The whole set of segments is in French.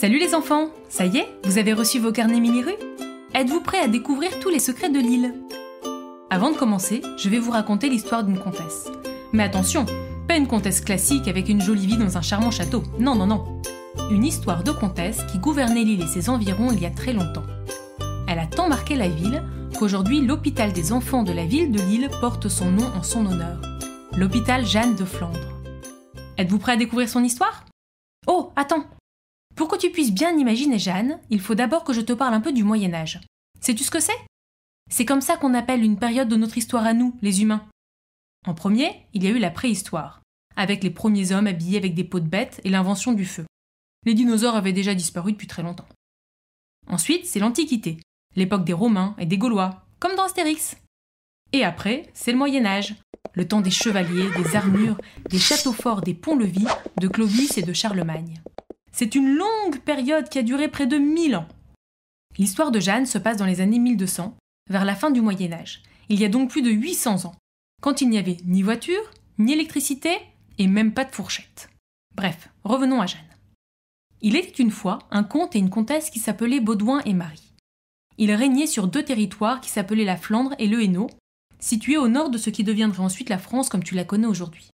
Salut les enfants Ça y est, vous avez reçu vos carnets mini Êtes-vous prêts à découvrir tous les secrets de l'île Avant de commencer, je vais vous raconter l'histoire d'une comtesse. Mais attention, pas une comtesse classique avec une jolie vie dans un charmant château. Non, non, non. Une histoire de comtesse qui gouvernait l'île et ses environs il y a très longtemps. Elle a tant marqué la ville qu'aujourd'hui l'hôpital des enfants de la ville de Lille porte son nom en son honneur. L'hôpital Jeanne de Flandre. Êtes-vous prêt à découvrir son histoire Oh, attends, pour que tu puisses bien imaginer Jeanne, il faut d'abord que je te parle un peu du Moyen Âge. Sais-tu ce que c'est C'est comme ça qu'on appelle une période de notre histoire à nous, les humains. En premier, il y a eu la préhistoire, avec les premiers hommes habillés avec des peaux de bêtes et l'invention du feu. Les dinosaures avaient déjà disparu depuis très longtemps. Ensuite, c'est l'Antiquité, l'époque des Romains et des Gaulois, comme dans Astérix. Et après, c'est le Moyen Âge, le temps des chevaliers, des armures, des châteaux forts, des ponts-levis, de Clovis et de Charlemagne. C'est une longue période qui a duré près de 1000 ans. L'histoire de Jeanne se passe dans les années 1200, vers la fin du Moyen Âge. Il y a donc plus de 800 ans, quand il n'y avait ni voiture, ni électricité, et même pas de fourchette. Bref, revenons à Jeanne. Il était une fois un comte et une comtesse qui s'appelaient Baudouin et Marie. Ils régnaient sur deux territoires qui s'appelaient la Flandre et le Hainaut, situés au nord de ce qui deviendrait ensuite la France comme tu la connais aujourd'hui.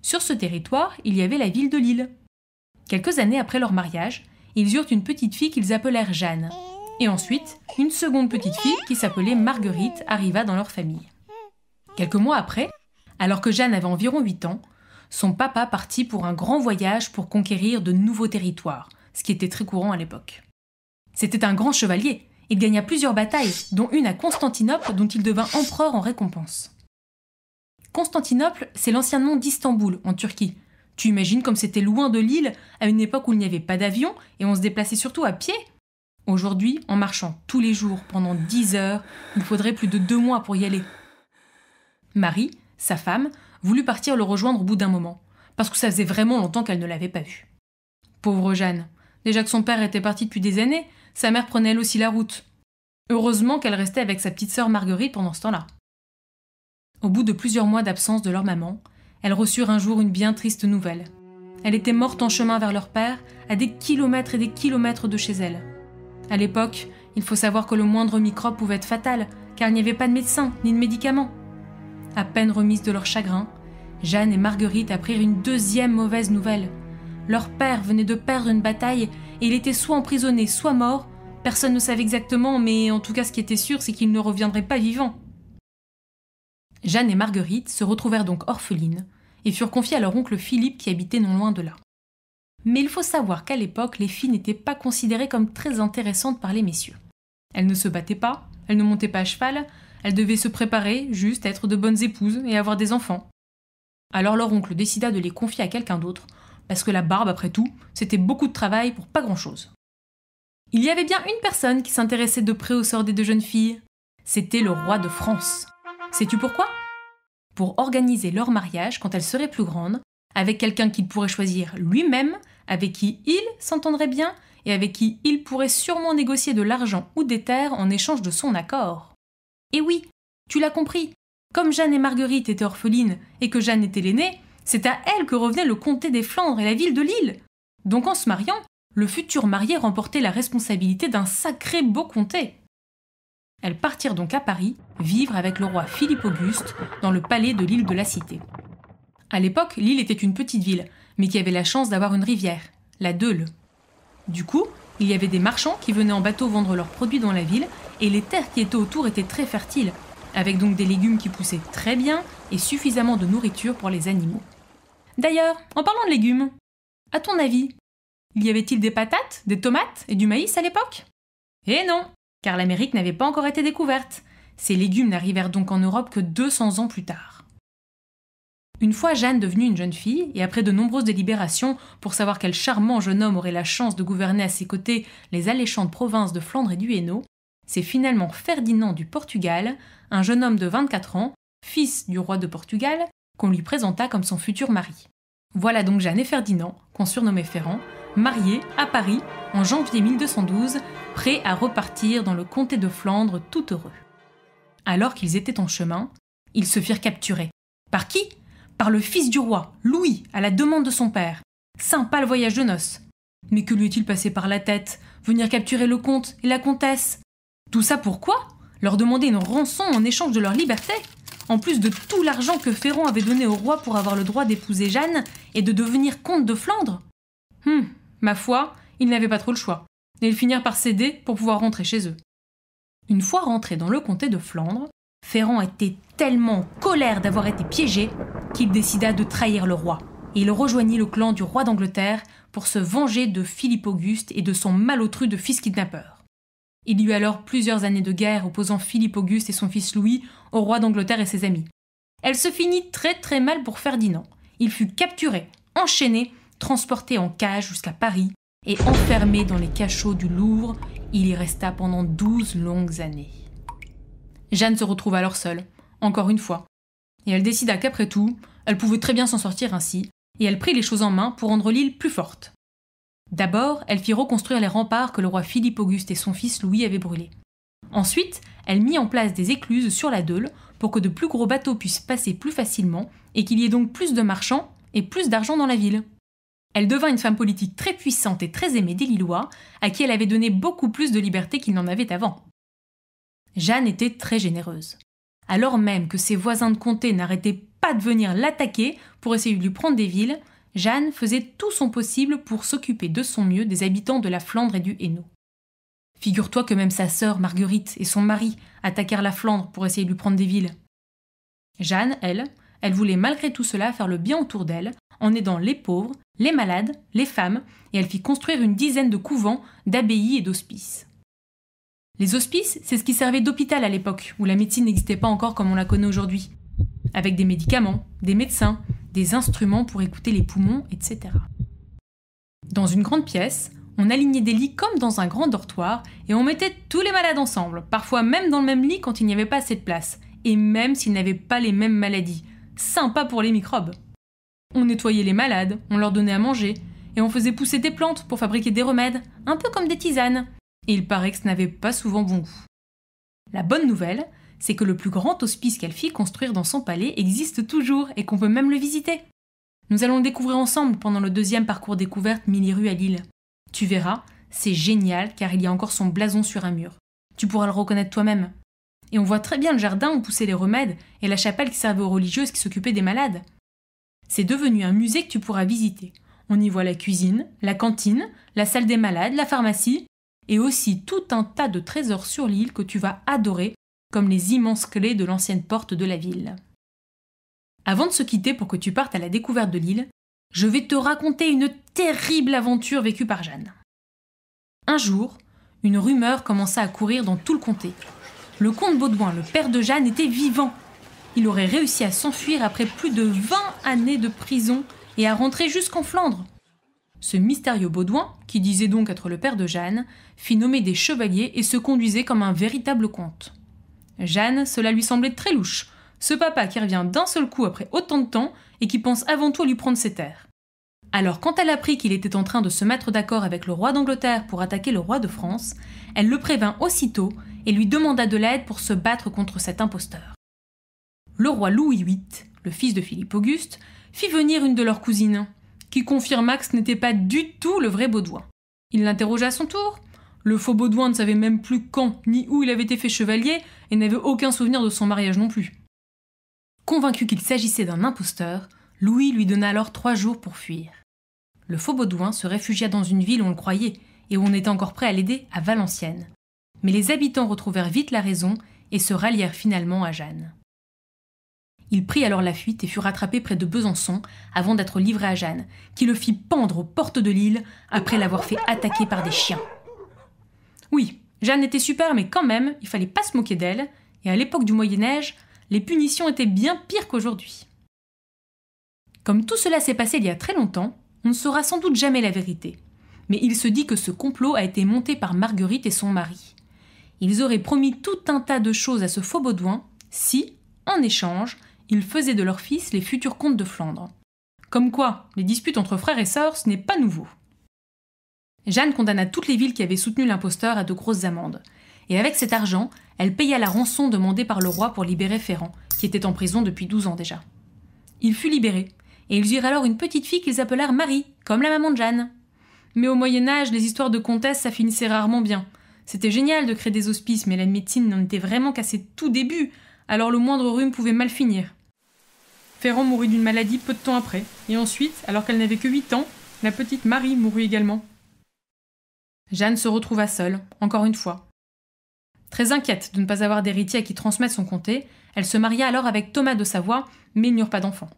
Sur ce territoire, il y avait la ville de Lille, Quelques années après leur mariage, ils eurent une petite fille qu'ils appelèrent Jeanne. Et ensuite, une seconde petite fille qui s'appelait Marguerite arriva dans leur famille. Quelques mois après, alors que Jeanne avait environ 8 ans, son papa partit pour un grand voyage pour conquérir de nouveaux territoires, ce qui était très courant à l'époque. C'était un grand chevalier, il gagna plusieurs batailles, dont une à Constantinople dont il devint empereur en récompense. Constantinople, c'est l'ancien nom d'Istanbul en Turquie, tu imagines comme c'était loin de l'île à une époque où il n'y avait pas d'avion et on se déplaçait surtout à pied Aujourd'hui, en marchant tous les jours pendant 10 heures, il faudrait plus de deux mois pour y aller. Marie, sa femme, voulut partir le rejoindre au bout d'un moment, parce que ça faisait vraiment longtemps qu'elle ne l'avait pas vu. Pauvre Jeanne, déjà que son père était parti depuis des années, sa mère prenait elle aussi la route. Heureusement qu'elle restait avec sa petite sœur Marguerite pendant ce temps-là. Au bout de plusieurs mois d'absence de leur maman, elles reçurent un jour une bien triste nouvelle. Elle était morte en chemin vers leur père, à des kilomètres et des kilomètres de chez elle. À l'époque, il faut savoir que le moindre microbe pouvait être fatal, car il n'y avait pas de médecin ni de médicaments. À peine remises de leur chagrin, Jeanne et Marguerite apprirent une deuxième mauvaise nouvelle. Leur père venait de perdre une bataille et il était soit emprisonné, soit mort. Personne ne savait exactement, mais en tout cas ce qui était sûr, c'est qu'il ne reviendrait pas vivant. Jeanne et Marguerite se retrouvèrent donc orphelines et furent confiées à leur oncle Philippe qui habitait non loin de là. Mais il faut savoir qu'à l'époque, les filles n'étaient pas considérées comme très intéressantes par les messieurs. Elles ne se battaient pas, elles ne montaient pas à cheval, elles devaient se préparer, juste à être de bonnes épouses et avoir des enfants. Alors leur oncle décida de les confier à quelqu'un d'autre, parce que la barbe, après tout, c'était beaucoup de travail pour pas grand-chose. Il y avait bien une personne qui s'intéressait de près au sort des deux jeunes filles. C'était le roi de France. Sais-tu pourquoi Pour organiser leur mariage quand elle serait plus grande, avec quelqu'un qu'il pourrait choisir lui-même, avec qui il s'entendrait bien et avec qui il pourrait sûrement négocier de l'argent ou des terres en échange de son accord. Et eh oui, tu l'as compris, comme Jeanne et Marguerite étaient orphelines et que Jeanne était l'aînée, c'est à elle que revenait le comté des Flandres et la ville de Lille. Donc en se mariant, le futur marié remportait la responsabilité d'un sacré beau comté. Elles partirent donc à Paris, vivre avec le roi Philippe Auguste dans le palais de l'île de la Cité. À l'époque, l'île était une petite ville, mais qui avait la chance d'avoir une rivière, la Deule. Du coup, il y avait des marchands qui venaient en bateau vendre leurs produits dans la ville, et les terres qui étaient autour étaient très fertiles, avec donc des légumes qui poussaient très bien et suffisamment de nourriture pour les animaux. D'ailleurs, en parlant de légumes, à ton avis, il y avait-il des patates, des tomates et du maïs à l'époque Eh non car l'Amérique n'avait pas encore été découverte. Ces légumes n'arrivèrent donc en Europe que 200 ans plus tard. Une fois Jeanne devenue une jeune fille, et après de nombreuses délibérations pour savoir quel charmant jeune homme aurait la chance de gouverner à ses côtés les alléchantes provinces de Flandre et du Hainaut, c'est finalement Ferdinand du Portugal, un jeune homme de 24 ans, fils du roi de Portugal, qu'on lui présenta comme son futur mari. Voilà donc Jeanne et Ferdinand, qu'on surnommait Ferrand, mariés à Paris en janvier 1212, prêts à repartir dans le comté de Flandre tout heureux. Alors qu'ils étaient en chemin, ils se firent capturer. Par qui Par le fils du roi, Louis, à la demande de son père. Sympa le voyage de noces. Mais que lui est-il passé par la tête Venir capturer le comte et la comtesse Tout ça pourquoi Leur demander une rançon en échange de leur liberté en plus de tout l'argent que Ferrand avait donné au roi pour avoir le droit d'épouser Jeanne et de devenir comte de Flandre Hum, ma foi, ils n'avaient pas trop le choix. Et ils finirent par céder pour pouvoir rentrer chez eux. Une fois rentré dans le comté de Flandre, Ferrand était tellement en colère d'avoir été piégé qu'il décida de trahir le roi. Et il rejoignit le clan du roi d'Angleterre pour se venger de Philippe Auguste et de son malotru de fils kidnappeur. Il y eut alors plusieurs années de guerre opposant Philippe Auguste et son fils Louis au roi d'Angleterre et ses amis. Elle se finit très très mal pour Ferdinand. Il fut capturé, enchaîné, transporté en cage jusqu'à Paris et enfermé dans les cachots du Louvre. Il y resta pendant douze longues années. Jeanne se retrouve alors seule, encore une fois. Et elle décida qu'après tout, elle pouvait très bien s'en sortir ainsi, et elle prit les choses en main pour rendre l'île plus forte. D'abord, elle fit reconstruire les remparts que le roi Philippe Auguste et son fils Louis avaient brûlés. Ensuite, elle mit en place des écluses sur la Deule pour que de plus gros bateaux puissent passer plus facilement et qu'il y ait donc plus de marchands et plus d'argent dans la ville. Elle devint une femme politique très puissante et très aimée des Lillois, à qui elle avait donné beaucoup plus de liberté qu'il n'en avait avant. Jeanne était très généreuse. Alors même que ses voisins de comté n'arrêtaient pas de venir l'attaquer pour essayer de lui prendre des villes, Jeanne faisait tout son possible pour s'occuper de son mieux des habitants de la Flandre et du Hainaut. Figure-toi que même sa sœur Marguerite et son mari attaquèrent la Flandre pour essayer de lui prendre des villes. Jeanne, elle, elle voulait malgré tout cela faire le bien autour d'elle, en aidant les pauvres, les malades, les femmes, et elle fit construire une dizaine de couvents, d'abbayes et d'hospices. Les hospices, c'est ce qui servait d'hôpital à l'époque, où la médecine n'existait pas encore comme on la connaît aujourd'hui. Avec des médicaments, des médecins, des instruments pour écouter les poumons, etc. Dans une grande pièce, on alignait des lits comme dans un grand dortoir et on mettait tous les malades ensemble, parfois même dans le même lit quand il n'y avait pas assez de place, et même s'ils n'avaient pas les mêmes maladies. Sympa pour les microbes. On nettoyait les malades, on leur donnait à manger, et on faisait pousser des plantes pour fabriquer des remèdes, un peu comme des tisanes. Et il paraît que ce n'avait pas souvent bon goût. La bonne nouvelle, c'est que le plus grand hospice qu'elle fit construire dans son palais existe toujours et qu'on peut même le visiter. Nous allons le découvrir ensemble pendant le deuxième parcours découverte mini rue à Lille. Tu verras, c'est génial car il y a encore son blason sur un mur. Tu pourras le reconnaître toi-même. Et on voit très bien le jardin où poussaient les remèdes et la chapelle qui servait aux religieuses qui s'occupaient des malades. C'est devenu un musée que tu pourras visiter. On y voit la cuisine, la cantine, la salle des malades, la pharmacie, et aussi tout un tas de trésors sur l'île que tu vas adorer comme les immenses clés de l'ancienne porte de la ville. Avant de se quitter pour que tu partes à la découverte de l'île, je vais te raconter une terrible aventure vécue par Jeanne. Un jour, une rumeur commença à courir dans tout le comté. Le comte Baudouin, le père de Jeanne, était vivant. Il aurait réussi à s'enfuir après plus de 20 années de prison et à rentrer jusqu'en Flandre. Ce mystérieux Baudouin, qui disait donc être le père de Jeanne, fit nommer des chevaliers et se conduisait comme un véritable comte. Jeanne, cela lui semblait très louche, ce papa qui revient d'un seul coup après autant de temps et qui pense avant tout à lui prendre ses terres. Alors quand elle apprit qu'il était en train de se mettre d'accord avec le roi d'Angleterre pour attaquer le roi de France, elle le prévint aussitôt et lui demanda de l'aide pour se battre contre cet imposteur. Le roi Louis VIII, le fils de Philippe Auguste, fit venir une de leurs cousines, qui confirma que ce n'était pas du tout le vrai Baudouin. Il l'interrogea à son tour, le faux Baudouin ne savait même plus quand ni où il avait été fait chevalier et n'avait aucun souvenir de son mariage non plus. Convaincu qu'il s'agissait d'un imposteur, Louis lui donna alors trois jours pour fuir. Le faux Baudouin se réfugia dans une ville où on le croyait et où on était encore prêt à l'aider, à Valenciennes. Mais les habitants retrouvèrent vite la raison et se rallièrent finalement à Jeanne. Il prit alors la fuite et fut rattrapé près de Besançon avant d'être livré à Jeanne, qui le fit pendre aux portes de l'île après l'avoir fait attaquer par des chiens. Oui, Jeanne était super, mais quand même, il fallait pas se moquer d'elle, et à l'époque du Moyen-Âge, les punitions étaient bien pires qu'aujourd'hui. Comme tout cela s'est passé il y a très longtemps, on ne saura sans doute jamais la vérité. Mais il se dit que ce complot a été monté par Marguerite et son mari. Ils auraient promis tout un tas de choses à ce faux Baudouin si, en échange, ils faisaient de leur fils les futurs comtes de Flandre. Comme quoi, les disputes entre frères et sœurs, ce n'est pas nouveau. Jeanne condamna toutes les villes qui avaient soutenu l'imposteur à de grosses amendes. Et avec cet argent, elle paya la rançon demandée par le roi pour libérer Ferrand, qui était en prison depuis 12 ans déjà. Il fut libéré, et ils eurent alors une petite fille qu'ils appelèrent Marie, comme la maman de Jeanne. Mais au Moyen Âge, les histoires de comtesse, ça finissait rarement bien. C'était génial de créer des hospices, mais la médecine n'en était vraiment qu'à ses tout débuts, alors le moindre rhume pouvait mal finir. Ferrand mourut d'une maladie peu de temps après, et ensuite, alors qu'elle n'avait que 8 ans, la petite Marie mourut également. Jeanne se retrouva seule, encore une fois. Très inquiète de ne pas avoir d'héritier à qui transmettre son comté, elle se maria alors avec Thomas de Savoie, mais n'eurent pas d'enfants.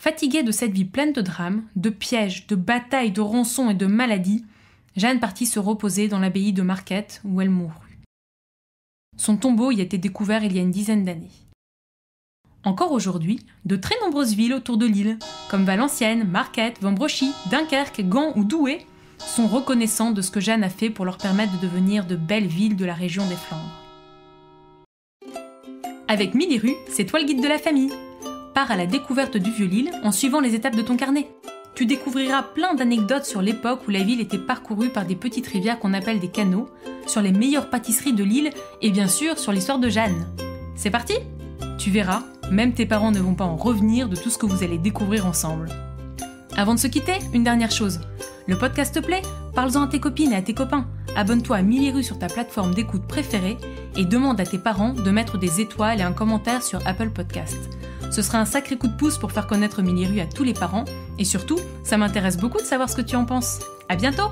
Fatiguée de cette vie pleine de drames, de pièges, de batailles, de rançons et de maladies, Jeanne partit se reposer dans l'abbaye de Marquette où elle mourut. Son tombeau y a été découvert il y a une dizaine d'années. Encore aujourd'hui, de très nombreuses villes autour de l'île, comme Valenciennes, Marquette, Vambrochy, Dunkerque, Gand ou Douai, sont reconnaissants de ce que Jeanne a fait pour leur permettre de devenir de belles villes de la région des Flandres. Avec Rue, c'est toi le guide de la famille. Pars à la découverte du vieux Lille en suivant les étapes de ton carnet. Tu découvriras plein d'anecdotes sur l'époque où la ville était parcourue par des petites rivières qu'on appelle des canaux, sur les meilleures pâtisseries de l'île et bien sûr sur l'histoire de Jeanne. C'est parti Tu verras, même tes parents ne vont pas en revenir de tout ce que vous allez découvrir ensemble. Avant de se quitter, une dernière chose. Le podcast te plaît Parle-en à tes copines et à tes copains. Abonne-toi à Milliru sur ta plateforme d'écoute préférée et demande à tes parents de mettre des étoiles et un commentaire sur Apple Podcast. Ce sera un sacré coup de pouce pour faire connaître Milliru à tous les parents et surtout, ça m'intéresse beaucoup de savoir ce que tu en penses. À bientôt